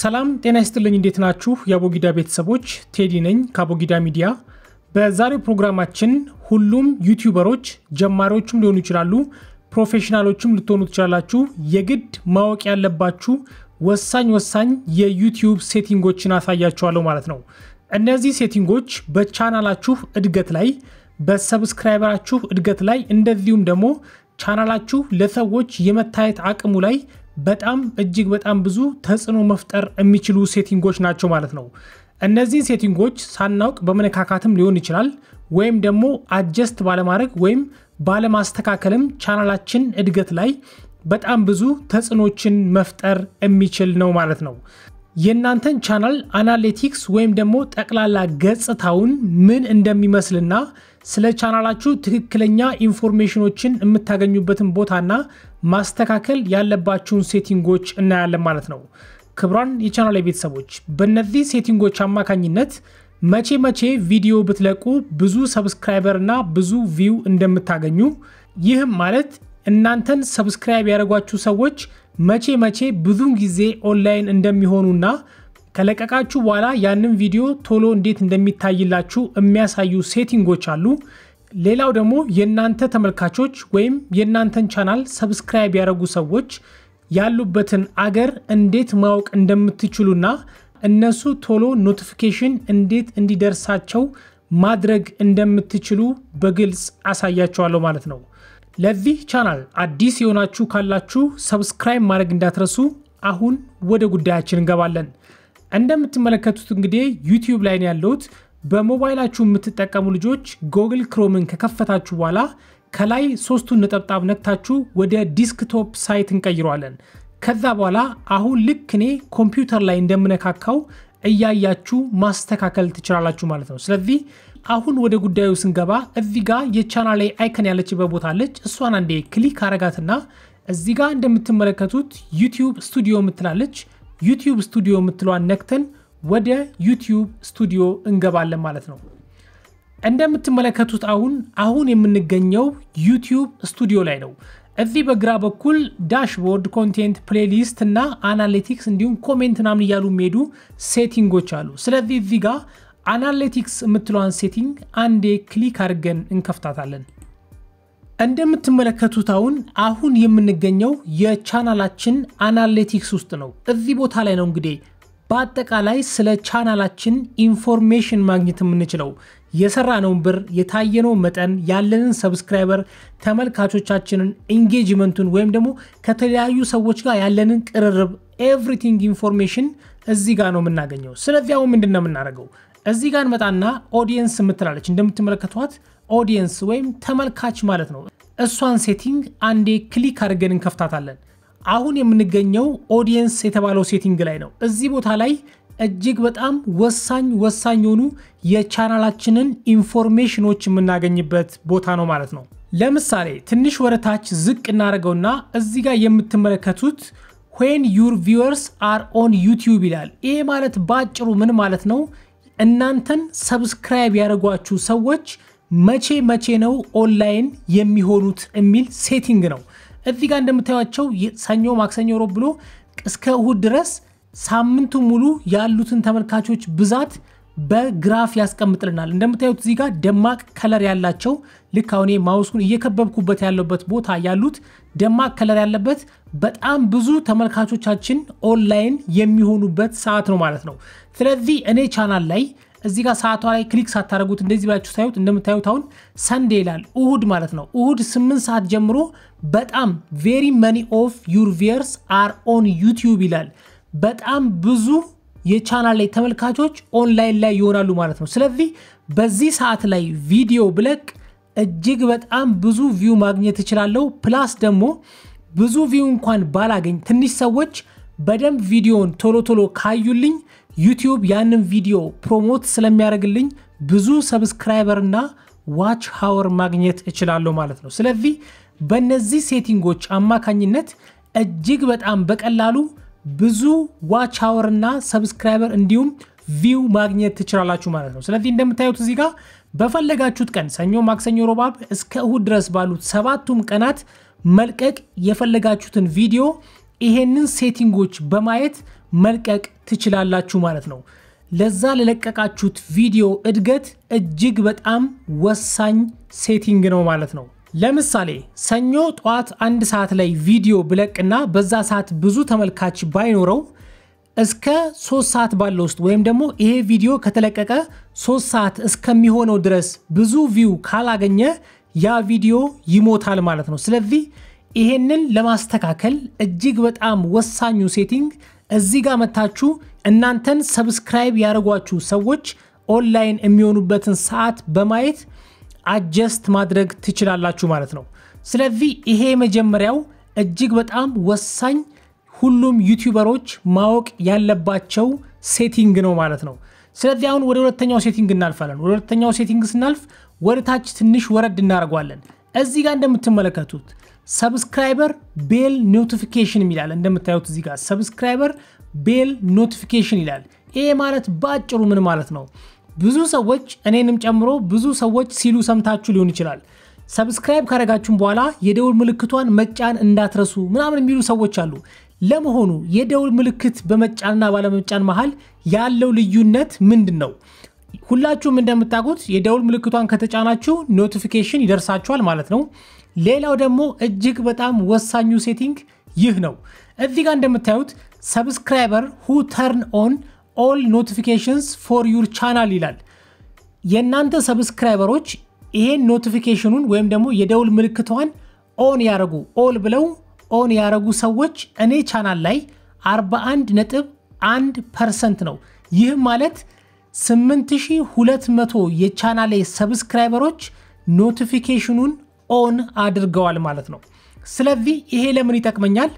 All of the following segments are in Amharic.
ሰላም ጤና ይስጥልኝ። እንዴት ናችሁ? የአቦጊዳ ቤተሰቦች ቴዲ ነኝ ከአቦጊዳ ሚዲያ። በዛሬው ፕሮግራማችን ሁሉም ዩቲዩበሮች ጀማሪዎችም ሊሆኑ ይችላሉ፣ ፕሮፌሽናሎችም ልትሆኑ ትችላላችሁ። የግድ ማወቅ ያለባችሁ ወሳኝ ወሳኝ የዩቲዩብ ሴቲንጎችን አሳያችኋለሁ ማለት ነው። እነዚህ ሴቲንጎች በቻናላችሁ እድገት ላይ፣ በሰብስክራይበራችሁ እድገት ላይ እንደዚሁም ደግሞ ቻናላችሁ ለሰዎች የመታየት አቅሙ ላይ በጣም እጅግ በጣም ብዙ ተጽዕኖ መፍጠር የሚችሉ ሴቲንጎች ናቸው ማለት ነው። እነዚህን ሴቲንጎች ሳናውቅ በመነካካትም ሊሆን ይችላል ወይም ደግሞ አጀስት ባለማድረግ ወይም ባለማስተካከልም ቻናላችን እድገት ላይ በጣም ብዙ ተጽዕኖችን መፍጠር የሚችል ነው ማለት ነው። የእናንተን ቻናል አናሌቲክስ ወይም ደግሞ ጠቅላላ ገጽታውን ምን እንደሚመስልና ስለ ቻናላችሁ ትክክለኛ ኢንፎርሜሽኖችን የምታገኙበትን ቦታና ማስተካከል ያለባችሁን ሴቲንጎች እናያለን ማለት ነው። ክብሯን የቻናል ቤተሰቦች በእነዚህ ሴቲንጎች አማካኝነት መቼ መቼ ቪዲዮ ብትለቁ ብዙ ሰብስክራይበር እና ብዙ ቪው እንደምታገኙ ይህም ማለት እናንተን ሰብስክራይብ ያደረጓችሁ ሰዎች መቼ መቼ ብዙን ጊዜ ኦንላይን እንደሚሆኑና ከለቀቃችሁ በኋላ ያንን ቪዲዮ ቶሎ እንዴት እንደሚታይላችሁ የሚያሳዩ ሴቲንጎች አሉ። ሌላው ደግሞ የእናንተ ተመልካቾች ወይም የእናንተን ቻናል ሰብስክራይብ ያደረጉ ሰዎች ያሉበትን አገር እንዴት ማወቅ እንደምትችሉና እነሱ ቶሎ ኖቲፊኬሽን እንዴት እንዲደርሳቸው ማድረግ እንደምትችሉ በግልጽ አሳያቸዋለሁ ማለት ነው። ለዚህ ቻናል አዲስ የሆናችሁ ካላችሁ ሰብስክራይብ ማድረግ እንዳትረሱ። አሁን ወደ ጉዳያችን እንገባለን። እንደምትመለከቱት እንግዲህ ዩቲዩብ ላይ ያለውት ያለሁት። በሞባይላችሁ የምትጠቀሙ ልጆች ጎግል ክሮምን ከከፈታችሁ በኋላ ከላይ ሶስቱን ነጠብጣብ ነክታችሁ ወደ ዲስክቶፕ ሳይት እንቀይረዋለን። ከዛ በኋላ አሁን ልክ እኔ ኮምፒውተር ላይ እንደምነካካው እያያችሁ ማስተካከል ትችላላችሁ ማለት ነው። ስለዚህ አሁን ወደ ጉዳዩ ስንገባ እዚ ጋ የቻናል ላይ አይከን ያለችበት ቦታ አለች። እሷን አንዴ ክሊክ አረጋትና እዚ ጋ እንደምትመለከቱት ዩቲዩብ ስቱዲዮ ምትላለች። ዩቲዩብ ስቱዲዮ የምትለዋን ነክተን ወደ ዩቲዩብ ስቱዲዮ እንገባለን ማለት ነው። እንደምትመለከቱት አሁን አሁን የምንገኘው ዩቲዩብ ስቱዲዮ ላይ ነው። እዚህ በግራ በኩል ዳሽቦርድ፣ ኮንቴንት፣ ፕሌሊስት እና አናሊቲክስ እንዲሁም ኮሜንት ናምን እያሉ የሚሄዱ ሴቲንጎች አሉ። ስለዚህ እዚህ ጋር አናሊቲክስ የምትለዋን ሴቲንግ አንዴ ክሊክ አድርገን እንከፍታታለን። እንደምትመለከቱት አሁን አሁን የምንገኘው የቻናላችን አናሊቲክስ ውስጥ ነው። እዚህ ቦታ ላይ ነው እንግዲህ በአጠቃላይ ስለ ቻናላችን ኢንፎርሜሽን ማግኘት የምንችለው የሰራነውን ብር የታየነውን መጠን ያለንን ሰብስክራይበር ተመልካቾቻችንን ኢንጌጅመንቱን ወይም ደግሞ ከተለያዩ ሰዎች ጋር ያለንን ቅርርብ ኤቭሪቲንግ ኢንፎርሜሽን እዚህ ጋር ነው የምናገኘው። ስለዚህ አሁን ምንድን ነው የምናደርገው? እዚህ ጋር እንመጣና ኦዲየንስ የምትላለች እንደምትመለከቷት ኦዲየንስ ወይም ተመልካች ማለት ነው። እሷን ሴቲንግ አንዴ ክሊክ አድርገን እንከፍታታለን። አሁን የምንገኘው ኦዲየንስ የተባለው ሴቲንግ ላይ ነው። እዚህ ቦታ ላይ እጅግ በጣም ወሳኝ ወሳኝ የሆኑ የቻናላችንን ኢንፎርሜሽኖች የምናገኝበት ቦታ ነው ማለት ነው። ለምሳሌ ትንሽ ወደታች ዝቅ እናደርገውና እዚህ ጋር የምትመለከቱት ዌን ዩር ቪወርስ አር ኦን ዩቲዩብ ይላል። ይሄ ማለት በአጭሩ ምን ማለት ነው? እናንተን ሰብስክራይብ ያደረጓችሁ ሰዎች መቼ መቼ ነው ኦንላይን የሚሆኑት የሚል ሴቲንግ ነው። እዚህ ጋር እንደምታዩቸው ሰኞ፣ ማክሰኞ፣ ሮብ ብሎ እስከ እሁድ ድረስ ሳምንቱ ሙሉ ያሉትን ተመልካቾች ብዛት በግራፍ ያስቀምጥልናል። እንደምታዩት እዚህ ጋር ደማቅ ከለር ያላቸው ልክ አሁን ማውስኩን እየከበብኩበት ያለበት ቦታ ያሉት ደማቅ ከለር ያለበት በጣም ብዙ ተመልካቾቻችን ኦንላይን የሚሆኑበት ሰዓት ነው ማለት ነው። ስለዚህ እኔ ቻናል ላይ እዚህ ጋር ሰዓቷ ላይ ክሊክ ሳታደረጉት እንደዚህ ብላችሁ ሳዩት እንደምታዩት አሁን ሰንዴ ይላል እሁድ ማለት ነው። እሁድ 8 ሰዓት ጀምሮ በጣም ቬሪ መኒ ኦፍ ዩር ቪየርስ አር ኦን ዩቲዩብ ይላል። በጣም ብዙ የቻናል ላይ ተመልካቾች ኦንላይን ላይ ይሆናሉ ማለት ነው። ስለዚህ በዚህ ሰዓት ላይ ቪዲዮ ብለቅ እጅግ በጣም ብዙ ቪው ማግኘት እችላለሁ። ፕላስ ደግሞ ብዙ ቪው እንኳን ባላገኝ ትንሽ ሰዎች በደንብ ቪዲዮን ቶሎ ቶሎ ካዩልኝ ዩቲዩብ ያንን ቪዲዮ ፕሮሞት ስለሚያደርግልኝ ብዙ ሰብስክራይበርና ዋች ሃወር ማግኘት እችላለሁ ማለት ነው። ስለዚህ በእነዚህ ሴቲንጎች አማካኝነት እጅግ በጣም በቀላሉ ብዙ ዋች አወር እና ሰብስክራይበር እንዲሁም ቪው ማግኘት ትችላላችሁ ማለት ነው። ስለዚህ እንደምታዩት እዚህ ጋር በፈለጋችሁት ቀን ሰኞ፣ ማክሰኞ፣ ሮባብ እስከ እሁድ ድረስ ባሉት ሰባቱም ቀናት መልቀቅ የፈለጋችሁትን ቪዲዮ ይሄንን ሴቲንጎች በማየት መልቀቅ ትችላላችሁ ማለት ነው። ለዛ ለለቀቃችሁት ቪዲዮ እድገት እጅግ በጣም ወሳኝ ሴቲንግ ነው ማለት ነው። ለምሳሌ ሰኞ ጠዋት አንድ ሰዓት ላይ ቪዲዮ ብለቅና በዛ ሰዓት ብዙ ተመልካች ባይኖረው እስከ ሶስት ሰዓት ባለው ውስጥ ወይም ደግሞ ይሄ ቪዲዮ ከተለቀቀ ሶስት ሰዓት እስከሚሆነው ድረስ ብዙ ቪው ካላገኘ ያ ቪዲዮ ይሞታል ማለት ነው። ስለዚህ ይሄንን ለማስተካከል እጅግ በጣም ወሳኙ ሴቲንግ እዚህ ጋር መታችሁ እናንተን ሰብስክራይብ ያደርጓችሁ ሰዎች ኦንላይን የሚሆኑበትን ሰዓት በማየት አጀስት ማድረግ ትችላላችሁ ማለት ነው። ስለዚህ ይሄ መጀመሪያው እጅግ በጣም ወሳኝ ሁሉም ዩቲዩበሮች ማወቅ ያለባቸው ሴቲንግ ነው ማለት ነው። ስለዚህ አሁን ወደ ሁለተኛው ሴቲንግ እናልፋለን። ወደ ሁለተኛው ሴቲንግ ስናልፍ ወደ ታች ትንሽ ወረድ እናደርጓለን። እዚህ ጋር እንደምትመለከቱት ሰብስክራይበር ቤል ኖቲፊኬሽን ይላል። እንደምታዩት እዚህ ጋር ሰብስክራይበር ቤል ኖቲፊኬሽን ይላል። ይሄ ማለት በአጭሩ ምን ማለት ነው? ብዙ ሰዎች እኔንም ጨምሮ ብዙ ሰዎች ሲሉ ሰምታችሁ ሊሆን ይችላል። ሰብስክራይብ ካረጋችሁም በኋላ የደውል ምልክቷን መጫን እንዳትረሱ ምናምን የሚሉ ሰዎች አሉ። ለመሆኑ የደውል ምልክት በመጫንና ባለመጫን መሃል ያለው ልዩነት ምንድን ነው? ሁላችሁም እንደምታውቁት የደውል ምልክቷን ከተጫናችሁ ኖቲፊኬሽን ይደርሳችኋል ማለት ነው። ሌላው ደግሞ እጅግ በጣም ወሳኙ ሴቲንግ ይህ ነው። እዚህ ጋር እንደምታዩት ሰብስክራይበር ሁ ተርን ኦን ኦል ኖቲፊኬሽንስ ፎር ዩር ቻናል ይላል። የእናንተ ሰብስክራይበሮች ይሄን ኖቲፊኬሽኑን ወይም ደግሞ የደውል ምልክቷን ኦን ያረጉ ኦል ብለው ኦን ያደረጉ ሰዎች እኔ ቻናል ላይ 41 ነጥብ 1 ፐርሰንት ነው። ይህ ማለት 8200 የቻናሌ ሰብስክራይበሮች ኖቲፊኬሽኑን ኦን አድርገዋል ማለት ነው። ስለዚህ ይሄ ለምን ይጠቅመኛል?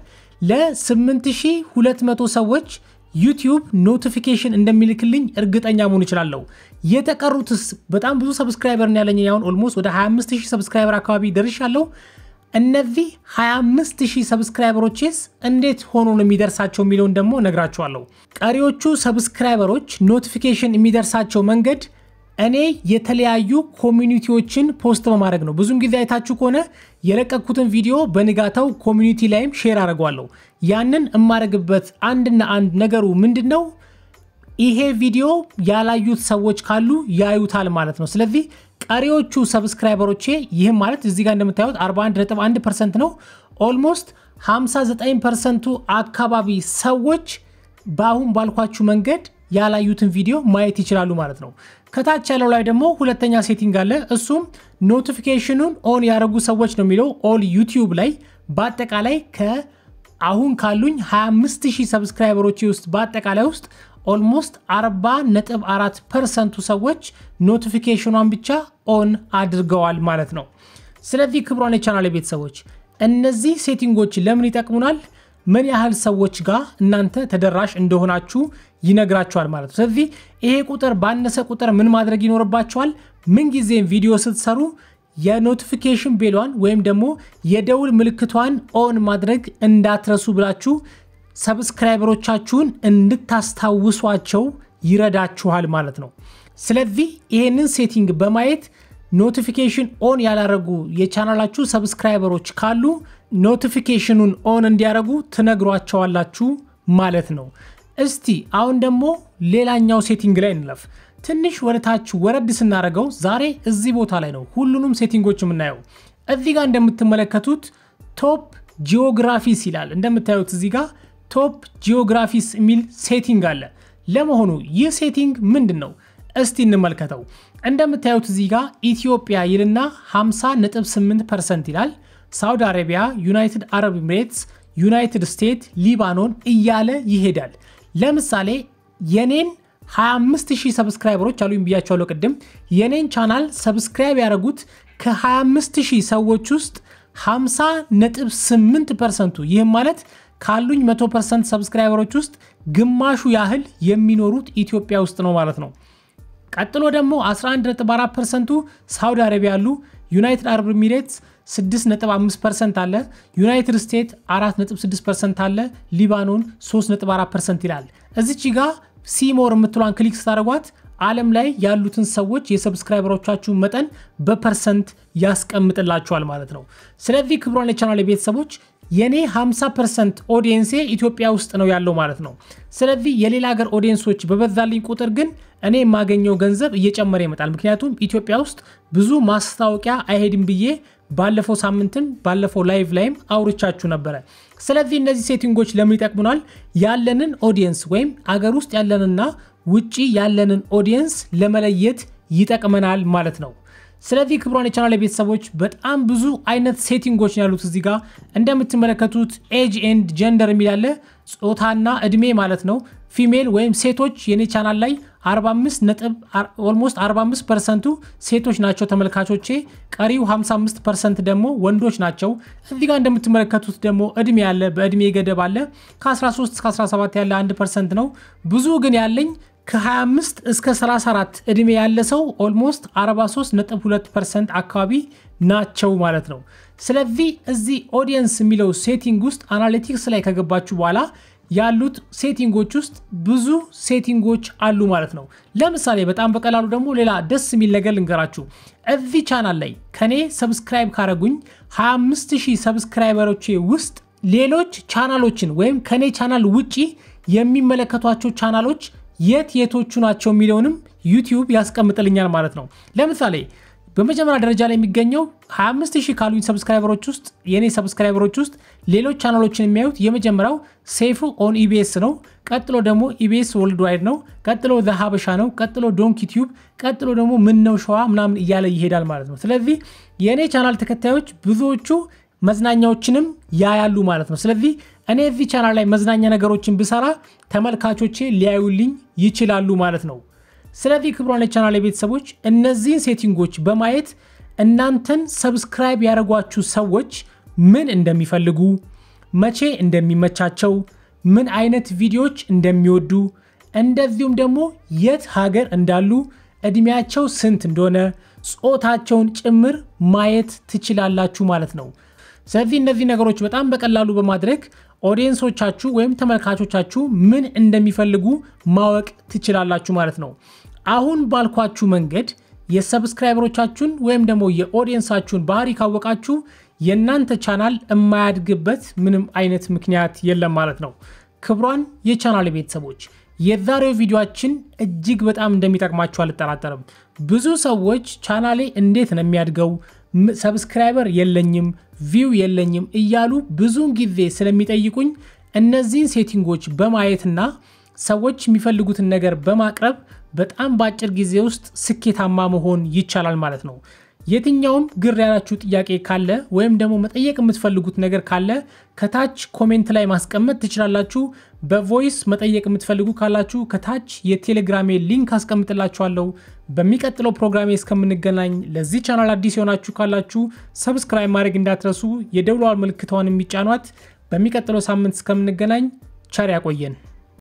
ለ8200 ሰዎች ዩቲዩብ ኖቲፊኬሽን እንደሚልክልኝ እርግጠኛ መሆን እችላለሁ። የተቀሩትስ በጣም ብዙ ሰብስክራይበር ያለኝ ያሁን ኦልሞስት ወደ 25000 ሰብስክራይበር አካባቢ ደርሻለሁ። እነዚህ 25000 ሰብስክራይበሮችስ እንዴት ሆኖ ነው የሚደርሳቸው የሚለውን ደግሞ ነግራችኋለሁ። ቀሪዎቹ ሰብስክራይበሮች ኖቲፊኬሽን የሚደርሳቸው መንገድ እኔ የተለያዩ ኮሚኒቲዎችን ፖስት በማድረግ ነው። ብዙም ጊዜ አይታችሁ ከሆነ የለቀኩትን ቪዲዮ በንጋታው ኮሚኒቲ ላይም ሼር አድርጓለሁ። ያንን እማረግበት አንድና አንድ ነገሩ ምንድን ነው? ይሄ ቪዲዮ ያላዩት ሰዎች ካሉ ያዩታል ማለት ነው። ስለዚህ ቀሪዎቹ ሰብስክራይበሮቼ ይህም ማለት እዚህ ጋር እንደምታዩት 41.1 ፐርሰንት ነው። ኦልሞስት 59 ፐርሰንቱ አካባቢ ሰዎች በአሁን ባልኳችሁ መንገድ ያላዩትን ቪዲዮ ማየት ይችላሉ ማለት ነው። ከታች ያለው ላይ ደግሞ ሁለተኛ ሴቲንግ አለ። እሱም ኖቲፊኬሽኑን ኦን ያደረጉ ሰዎች ነው የሚለው ኦል ዩቲዩብ ላይ በአጠቃላይ ከአሁን ካሉኝ 25000 ሰብስክራይበሮች ውስጥ በአጠቃላይ ውስጥ ኦልሞስት 44 ፐርሰንቱ ሰዎች ኖቲፊኬሽኗን ብቻ ኦን አድርገዋል ማለት ነው። ስለዚህ ክብሯን የቻናል ቤተሰቦች እነዚህ ሴቲንጎች ለምን ይጠቅሙናል? ምን ያህል ሰዎች ጋር እናንተ ተደራሽ እንደሆናችሁ ይነግራችኋል ማለት ነው። ስለዚህ ይሄ ቁጥር ባነሰ ቁጥር ምን ማድረግ ይኖርባችኋል? ምንጊዜም ቪዲዮ ስትሰሩ የኖቲፊኬሽን ቤሏን ወይም ደግሞ የደውል ምልክቷን ኦን ማድረግ እንዳትረሱ ብላችሁ ሰብስክራይበሮቻችሁን እንድታስታውሷቸው ይረዳችኋል ማለት ነው። ስለዚህ ይህንን ሴቲንግ በማየት ኖቲፊኬሽን ኦን ያላረጉ የቻናላችሁ ሰብስክራይበሮች ካሉ ኖቲፊኬሽኑን ኦን እንዲያደረጉ ትነግሯቸዋላችሁ ማለት ነው። እስቲ አሁን ደግሞ ሌላኛው ሴቲንግ ላይ እንለፍ። ትንሽ ወደታች ወረድ ስናደርገው ዛሬ እዚህ ቦታ ላይ ነው ሁሉንም ሴቲንጎች የምናየው። እዚህ ጋር እንደምትመለከቱት ቶፕ ጂኦግራፊስ ይላል። እንደምታዩት እዚህ ጋር ቶፕ ጂኦግራፊስ የሚል ሴቲንግ አለ። ለመሆኑ ይህ ሴቲንግ ምንድን ነው? እስቲ እንመልከተው። እንደምታዩት እዚህ ጋር ኢትዮጵያ ይልና 50.8 ፐርሰንት ይላል። ሳውዲ አረቢያ፣ ዩናይትድ አረብ ኤምሬትስ፣ ዩናይትድ ስቴት፣ ሊባኖን እያለ ይሄዳል። ለምሳሌ የኔን 25000 ሰብስክራይበሮች አሉኝ ብያቸዋለሁ ቅድም። የኔን ቻናል ሰብስክራይብ ያደረጉት ከ25000 ሰዎች ውስጥ 50.8 ፐርሰንቱ ይህም ማለት ካሉኝ 100 ፐርሰንት ሰብስክራይበሮች ውስጥ ግማሹ ያህል የሚኖሩት ኢትዮጵያ ውስጥ ነው ማለት ነው። ቀጥሎ ደግሞ 11.4 ፐርሰንቱ ሳውዲ አረቢያ ያሉ፣ ዩናይትድ አረብ ኤሚሬትስ 6.5 ፐርሰንት አለ። ዩናይትድ ስቴትስ 4.6 ፐርሰንት አለ። ሊባኖን 3.4 ፐርሰንት ይላል። እዚች ጋ ሲሞር የምትሏን ክሊክ ስታደርጓት ዓለም ላይ ያሉትን ሰዎች የሰብስክራይበሮቻችሁን መጠን በፐርሰንት ያስቀምጥላችኋል ማለት ነው። ስለዚህ ክብሯን የቻናል ቤተሰቦች የኔ 50% ኦዲየንሴ ኢትዮጵያ ውስጥ ነው ያለው ማለት ነው። ስለዚህ የሌላ ሀገር ኦዲየንሶች በበዛልኝ ቁጥር ግን እኔ የማገኘው ገንዘብ እየጨመረ ይመጣል። ምክንያቱም ኢትዮጵያ ውስጥ ብዙ ማስታወቂያ አይሄድም ብዬ ባለፈው ሳምንትም ባለፈው ላይቭ ላይም አውርቻችሁ ነበረ። ስለዚህ እነዚህ ሴቲንጎች ለምን ይጠቅሙናል? ያለንን ኦዲየንስ ወይም አገር ውስጥ ያለንና ውጪ ያለንን ኦዲየንስ ለመለየት ይጠቅመናል ማለት ነው። ስለዚህ ክብሯን የቻናል ቤተሰቦች በጣም ብዙ አይነት ሴቲንጎች ያሉት እዚህ ጋር እንደምትመለከቱት ኤጅ ኤንድ ጀንደር የሚላለ ፆታና እድሜ ማለት ነው። ፊሜል ወይም ሴቶች የኔ ቻናል ላይ 45 ነጥብ ኦልሞስት 45 ፐርሰንቱ ሴቶች ናቸው ተመልካቾቼ፣ ቀሪው 55 ፐርሰንት ደግሞ ወንዶች ናቸው። እዚህ ጋር እንደምትመለከቱት ደግሞ እድሜ ያለ በእድሜ ገደብ አለ። ከ13 እስከ 17 ያለ 1 ፐርሰንት ነው። ብዙ ግን ያለኝ ከ25 እስከ 34 ዕድሜ ያለ ሰው ኦልሞስት 43.2 ፐርሰንት አካባቢ ናቸው ማለት ነው። ስለዚህ እዚህ ኦዲየንስ የሚለው ሴቲንግ ውስጥ አናሊቲክስ ላይ ከገባችሁ በኋላ ያሉት ሴቲንጎች ውስጥ ብዙ ሴቲንጎች አሉ ማለት ነው። ለምሳሌ በጣም በቀላሉ ደግሞ ሌላ ደስ የሚል ነገር ልንገራችሁ። እዚህ ቻናል ላይ ከኔ ሰብስክራይብ ካረጉኝ 25000 ሰብስክራይበሮቼ ውስጥ ሌሎች ቻናሎችን ወይም ከኔ ቻናል ውጪ የሚመለከቷቸው ቻናሎች የት የቶቹ ናቸው የሚለውንም ዩቲዩብ ያስቀምጥልኛል ማለት ነው። ለምሳሌ በመጀመሪያ ደረጃ ላይ የሚገኘው 25000 ካሉኝ ሰብስክራይበሮች ውስጥ የእኔ ሰብስክራይበሮች ውስጥ ሌሎች ቻናሎችን የሚያዩት የመጀመሪያው ሴፍ ኦን ኢቢኤስ ነው። ቀጥሎ ደግሞ ኢቢኤስ ወርልድ ዋይድ ነው። ቀጥሎ ዘ ሀበሻ ነው። ቀጥሎ ዶንኪ ቲዩብ፣ ቀጥሎ ደግሞ ነው ሸዋ ምናምን እያለ ይሄዳል ማለት ነው። ስለዚህ የእኔ ቻናል ተከታዮች ብዙዎቹ መዝናኛዎችንም ያያሉ ማለት ነው። ስለዚህ እኔ እዚህ ቻናል ላይ መዝናኛ ነገሮችን ብሰራ ተመልካቾቼ ሊያዩልኝ ይችላሉ ማለት ነው። ስለዚህ ክብሯን ለቻናል ቤተሰቦች እነዚህን ሴቲንጎች በማየት እናንተን ሰብስክራይብ ያደረጓችሁ ሰዎች ምን እንደሚፈልጉ፣ መቼ እንደሚመቻቸው፣ ምን አይነት ቪዲዮዎች እንደሚወዱ እንደዚሁም ደግሞ የት ሀገር እንዳሉ እድሜያቸው ስንት እንደሆነ ጾታቸውን ጭምር ማየት ትችላላችሁ ማለት ነው። ስለዚህ እነዚህ ነገሮች በጣም በቀላሉ በማድረግ ኦዲየንሶቻችሁ ወይም ተመልካቾቻችሁ ምን እንደሚፈልጉ ማወቅ ትችላላችሁ ማለት ነው። አሁን ባልኳችሁ መንገድ የሰብስክራይበሮቻችሁን ወይም ደግሞ የኦዲየንሳችሁን ባህሪ ካወቃችሁ የእናንተ ቻናል የማያድግበት ምንም አይነት ምክንያት የለም ማለት ነው። ክብሯን የቻናል ቤተሰቦች የዛሬው ቪዲዮችን እጅግ በጣም እንደሚጠቅማችሁ አልጠራጠርም። ብዙ ሰዎች ቻናሌ እንዴት ነው የሚያድገው፣ ሰብስክራይበር የለኝም ቪው የለኝም እያሉ ብዙውን ጊዜ ስለሚጠይቁኝ እነዚህን ሴቲንጎች በማየትና ሰዎች የሚፈልጉትን ነገር በማቅረብ በጣም በአጭር ጊዜ ውስጥ ስኬታማ መሆን ይቻላል ማለት ነው። የትኛውም ግር ያላችሁ ጥያቄ ካለ ወይም ደግሞ መጠየቅ የምትፈልጉት ነገር ካለ ከታች ኮሜንት ላይ ማስቀመጥ ትችላላችሁ። በቮይስ መጠየቅ የምትፈልጉ ካላችሁ ከታች የቴሌግራሜ ሊንክ አስቀምጥላችኋለሁ። በሚቀጥለው ፕሮግራሜ እስከምንገናኝ ለዚህ ቻናል አዲስ የሆናችሁ ካላችሁ ሰብስክራይብ ማድረግ እንዳትረሱ፣ የደውሏል ምልክቷን የሚጫኗት። በሚቀጥለው ሳምንት እስከምንገናኝ ቸር ያቆየን።